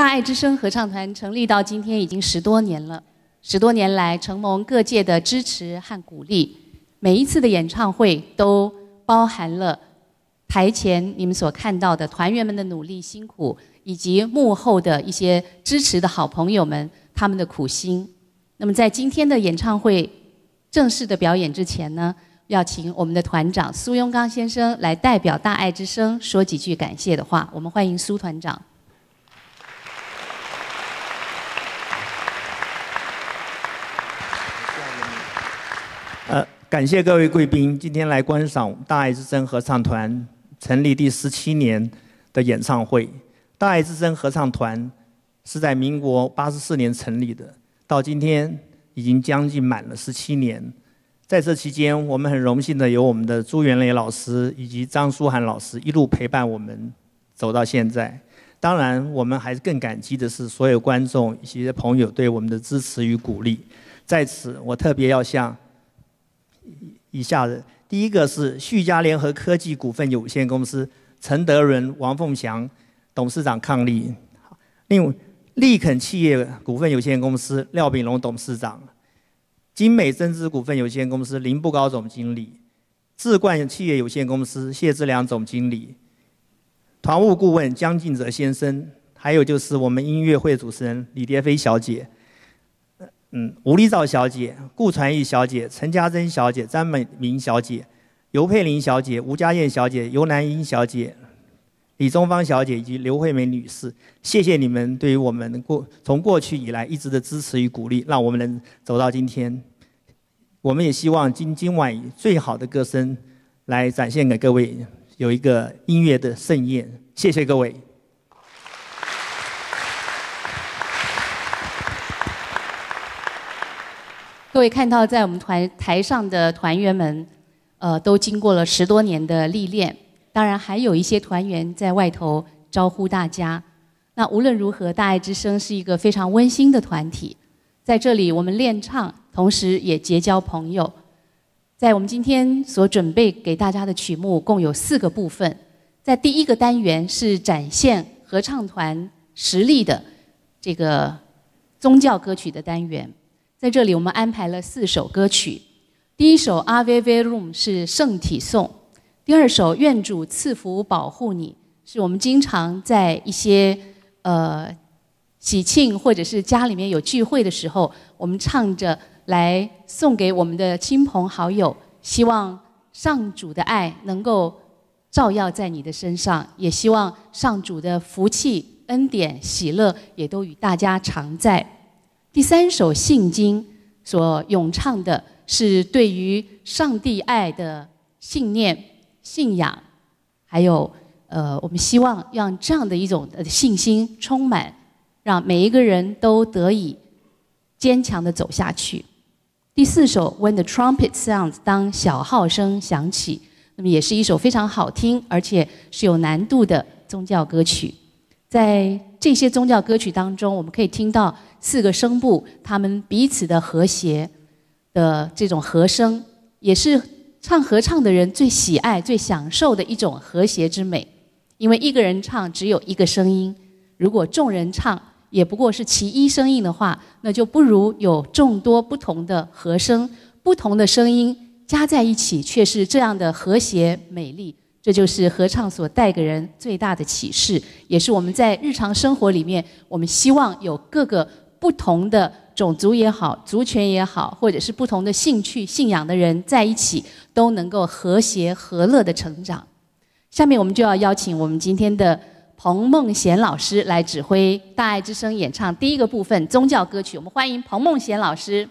大爱之声合唱团成立到今天已经十多年了，十多年来承蒙各界的支持和鼓励，每一次的演唱会都包含了台前你们所看到的团员们的努力辛苦，以及幕后的一些支持的好朋友们他们的苦心。那么在今天的演唱会正式的表演之前呢，要请我们的团长苏永刚先生来代表大爱之声说几句感谢的话，我们欢迎苏团长。呃，感谢各位贵宾今天来观赏《大爱之声》合唱团成立第十七年的演唱会。《大爱之声》合唱团是在民国八十四年成立的，到今天已经将近满了十七年。在这期间，我们很荣幸的有我们的朱元磊老师以及张舒涵老师一路陪伴我们走到现在。当然，我们还是更感激的是所有观众以及朋友对我们的支持与鼓励。在此，我特别要向。以下的，第一个是旭嘉联合科技股份有限公司陈德仁、王凤祥董事长伉俪；另立肯企业股份有限公司廖炳龙董事长；精美针织股份有限公司林步高总经理；志冠企业有限公司谢志良总经理；团务顾问江进泽先生；还有就是我们音乐会主持人李蝶飞小姐。嗯，吴丽照小姐、顾传义小姐、陈嘉珍小姐、张美明小姐、尤佩玲小姐、吴家燕小姐、尤南英小姐、李宗芳小姐以及刘惠梅女士，谢谢你们对于我们过从过去以来一直的支持与鼓励，让我们能走到今天。我们也希望今今晚以最好的歌声来展现给各位，有一个音乐的盛宴。谢谢各位。各位看到，在我们团台上的团员们，呃，都经过了十多年的历练。当然，还有一些团员在外头招呼大家。那无论如何，大爱之声是一个非常温馨的团体。在这里，我们练唱，同时也结交朋友。在我们今天所准备给大家的曲目，共有四个部分。在第一个单元是展现合唱团实力的这个宗教歌曲的单元。在这里，我们安排了四首歌曲。第一首《Ave Verum》是圣体颂；第二首《愿主赐福保护你》是我们经常在一些呃喜庆或者是家里面有聚会的时候，我们唱着来送给我们的亲朋好友，希望上主的爱能够照耀在你的身上，也希望上主的福气、恩典、喜乐也都与大家常在。第三首《信经》所咏唱的是对于上帝爱的信念、信仰，还有呃，我们希望让这样的一种信心充满，让每一个人都得以坚强的走下去。第四首《When the Trumpet Sounds》当小号声响起，那么也是一首非常好听而且是有难度的宗教歌曲。在这些宗教歌曲当中，我们可以听到四个声部，他们彼此的和谐的这种和声，也是唱合唱的人最喜爱、最享受的一种和谐之美。因为一个人唱只有一个声音，如果众人唱也不过是其一声音的话，那就不如有众多不同的和声、不同的声音加在一起，却是这样的和谐美丽。这就是合唱所带给人最大的启示，也是我们在日常生活里面，我们希望有各个不同的种族也好、族群也好，或者是不同的兴趣、信仰的人在一起，都能够和谐、和乐的成长。下面我们就要邀请我们今天的彭梦贤老师来指挥《大爱之声》演唱第一个部分宗教歌曲。我们欢迎彭梦贤老师。